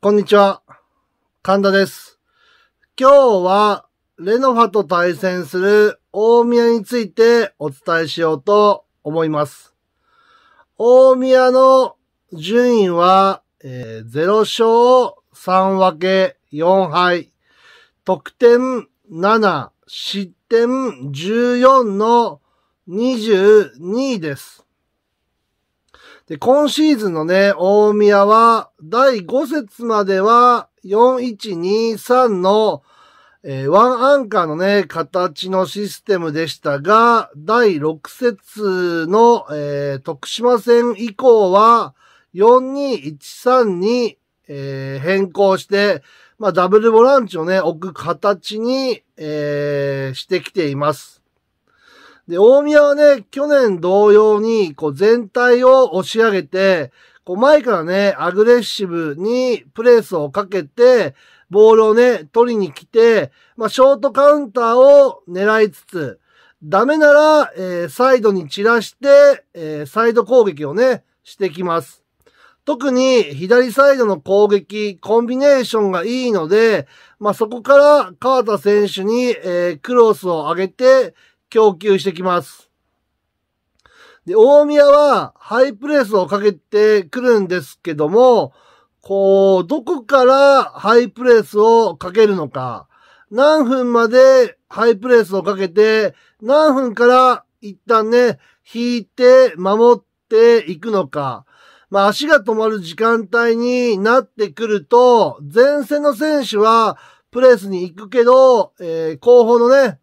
こんにちは。神田です。今日は、レノファと対戦する大宮についてお伝えしようと思います。大宮の順位は、えー、0勝3分け4敗、得点7、失点14の22位です。で、今シーズンのね、大宮は、第5節までは、4123の、えー、ワンアンカーのね、形のシステムでしたが、第6節の、えー、徳島戦以降は、4213に、えー、変更して、まあ、ダブルボランチをね、置く形に、えしてきています。で、大宮はね、去年同様に、こう全体を押し上げて、こう前からね、アグレッシブにプレスをかけて、ボールをね、取りに来て、まあ、ショートカウンターを狙いつつ、ダメなら、えー、サイドに散らして、えー、サイド攻撃をね、してきます。特に左サイドの攻撃、コンビネーションがいいので、まあ、そこから川田選手に、えー、クロスを上げて、供給してきます。で、大宮はハイプレスをかけてくるんですけども、こう、どこからハイプレスをかけるのか、何分までハイプレスをかけて、何分から一旦ね、引いて守っていくのか、まあ足が止まる時間帯になってくると、前線の選手はプレスに行くけど、えー、後方のね、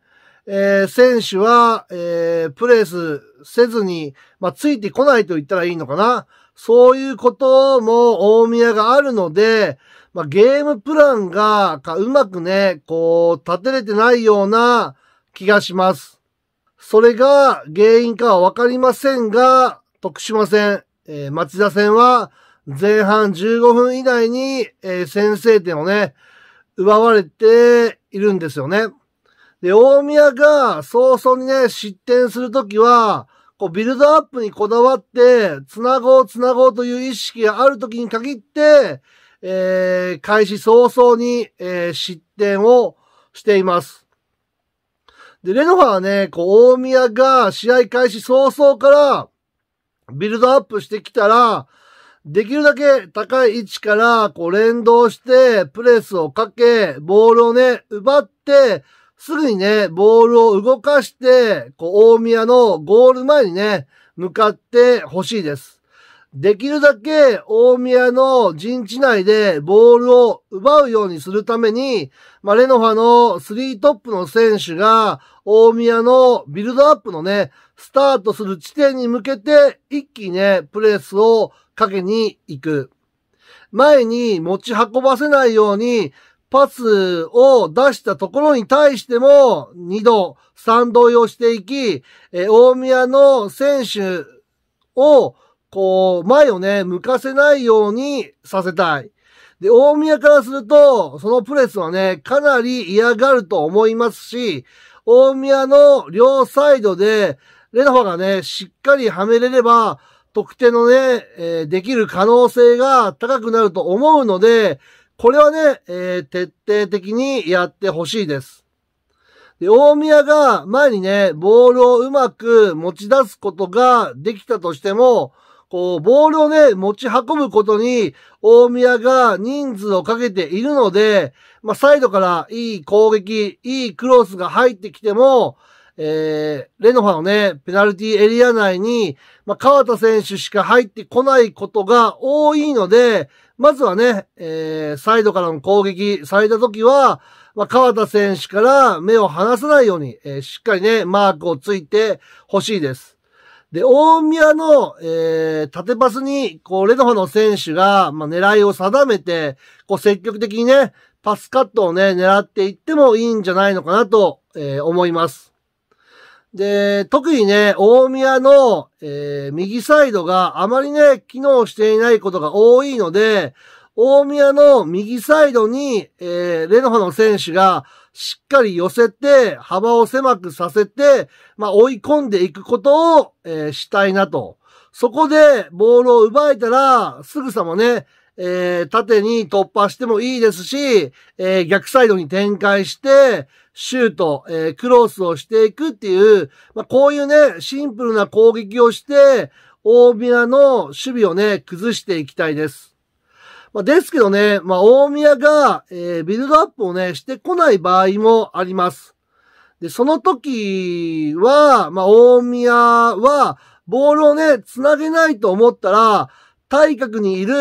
えー、選手は、えー、プレスせずに、まあ、ついてこないと言ったらいいのかな。そういうことも大宮があるので、まあ、ゲームプランが、うまくね、こう、立てれてないような気がします。それが原因かはわかりませんが、徳島戦、えー、町田戦は、前半15分以内に、えー、先制点をね、奪われているんですよね。で、大宮が早々にね、失点するときは、こう、ビルドアップにこだわって、繋ごう、繋ごうという意識があるときに限って、えー、開始早々に、えー、失点をしています。で、レノファはね、こう、大宮が試合開始早々から、ビルドアップしてきたら、できるだけ高い位置から、こう連動して、プレスをかけ、ボールをね、奪って、すぐにね、ボールを動かして、こう、大宮のゴール前にね、向かってほしいです。できるだけ大宮の陣地内でボールを奪うようにするために、まあ、レノファの3トップの選手が大宮のビルドアップのね、スタートする地点に向けて一気にね、プレスをかけに行く。前に持ち運ばせないようにパスを出したところに対しても、2度、3度をしていき、え大宮の選手を、こう、前をね、向かせないようにさせたい。で、大宮からすると、そのプレスはね、かなり嫌がると思いますし、大宮の両サイドで、レナファがね、しっかりはめれれば、得点のね、えー、できる可能性が高くなると思うので、これはね、えー、徹底的にやってほしいです。で、大宮が前にね、ボールをうまく持ち出すことができたとしても、こう、ボールをね、持ち運ぶことに、大宮が人数をかけているので、まあ、サイドからいい攻撃、いいクロスが入ってきても、えー、レノファのね、ペナルティエリア内に、まあ、川田選手しか入ってこないことが多いので、まずはね、えー、サイドからの攻撃された時は、まあ、川田選手から目を離さないように、えー、しっかりね、マークをついてほしいです。で、大宮の、えー、縦パスに、こう、レノファの選手が、まあ、狙いを定めて、こう、積極的にね、パスカットをね、狙っていってもいいんじゃないのかなと、えー、思います。で、特にね、大宮の、えー、右サイドがあまりね、機能していないことが多いので、大宮の右サイドに、えー、レノファの選手がしっかり寄せて、幅を狭くさせて、まあ、追い込んでいくことを、えー、したいなと。そこで、ボールを奪えたら、すぐさまね、えー、縦に突破してもいいですし、えー、逆サイドに展開して、シュート、えー、クロスをしていくっていう、まあ、こういうね、シンプルな攻撃をして、大宮の守備をね、崩していきたいです。まあ、ですけどね、まあ、大宮が、えー、ビルドアップをね、してこない場合もあります。で、その時は、まあ、大宮は、ボールをね、つなげないと思ったら、対角にいる、え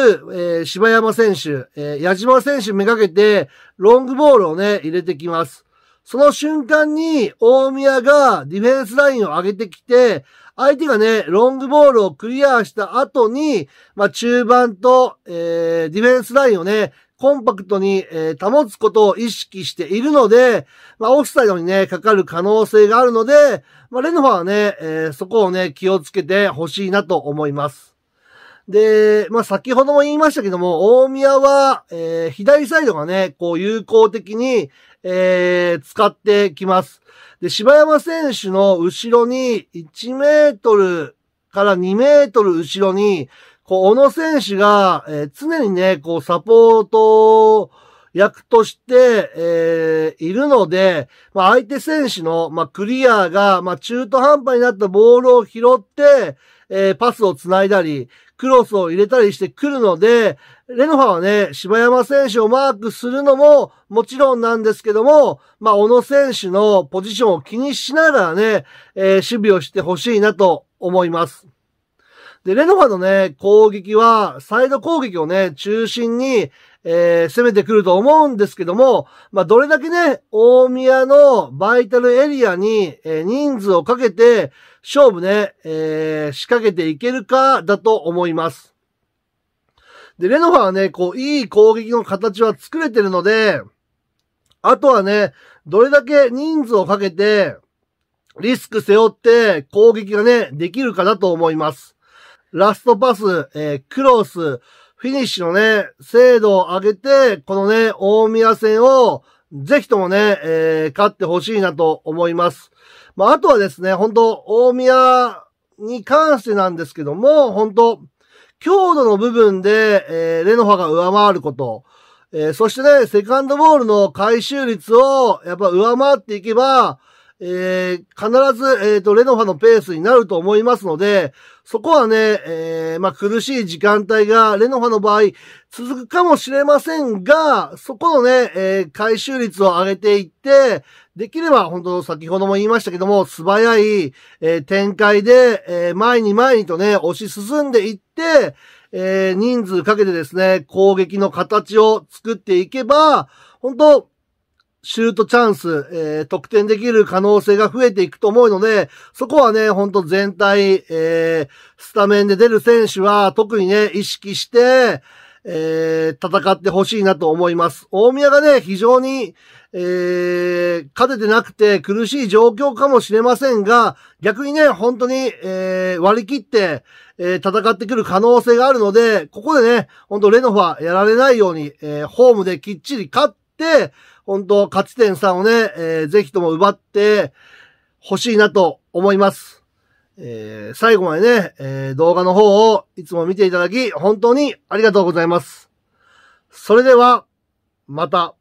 ー、柴山選手、えー、矢島選手めがけて、ロングボールをね、入れてきます。その瞬間に、大宮がディフェンスラインを上げてきて、相手がね、ロングボールをクリアした後に、まあ、中盤と、えー、ディフェンスラインをね、コンパクトに、えー、保つことを意識しているので、まあ、オフサイドにね、かかる可能性があるので、まあ、レノファはね、えー、そこをね、気をつけてほしいなと思います。で、まあ、先ほども言いましたけども、大宮は、えー、左サイドがね、こう、有効的に、えー、使ってきます。で、柴山選手の後ろに、1メートルから2メートル後ろに、こう、小野選手が、えー、常にね、こう、サポートを、役として、えー、いるので、まあ、相手選手の、まあ、クリアが、まあ、中途半端になったボールを拾って、えー、パスを繋いだり、クロスを入れたりしてくるので、レノファはね、柴山選手をマークするのももちろんなんですけども、まあ、小野選手のポジションを気にしながらね、えー、守備をしてほしいなと思います。で、レノファのね、攻撃は、サイド攻撃をね、中心に、えー、攻めてくると思うんですけども、まあ、どれだけね、大宮のバイタルエリアに、えー、人数をかけて、勝負ね、えー、仕掛けていけるかだと思います。で、レノファはね、こう、いい攻撃の形は作れてるので、あとはね、どれだけ人数をかけて、リスク背負って攻撃がね、できるかだと思います。ラストパス、えー、クロス、フィニッシュのね、精度を上げて、このね、大宮戦を、ぜひともね、えー、勝ってほしいなと思います。まあ、あとはですね、本当大宮に関してなんですけども、本当強度の部分で、えー、レノファが上回ること、えー、そしてね、セカンドボールの回収率を、やっぱ上回っていけば、えー、必ず、えっ、ー、と、レノファのペースになると思いますので、そこはね、えー、まあ、苦しい時間帯が、レノファの場合、続くかもしれませんが、そこのね、えー、回収率を上げていって、できれば、本当先ほども言いましたけども、素早い、えー、展開で、えー、前に前にとね、押し進んでいって、えー、人数かけてですね、攻撃の形を作っていけば、本当シュートチャンス、えー、得点できる可能性が増えていくと思うので、そこはね、ほんと全体、えー、スタメンで出る選手は特にね、意識して、えー、戦ってほしいなと思います。大宮がね、非常に、えー、勝ててなくて苦しい状況かもしれませんが、逆にね、本当に、えー、割り切って、えー、戦ってくる可能性があるので、ここでね、本当レノファやられないように、えー、ホームできっちり勝って、本当勝ち点3をね、えー、ぜひとも奪って欲しいなと思います。えー、最後までね、えー、動画の方をいつも見ていただき、本当にありがとうございます。それでは、また。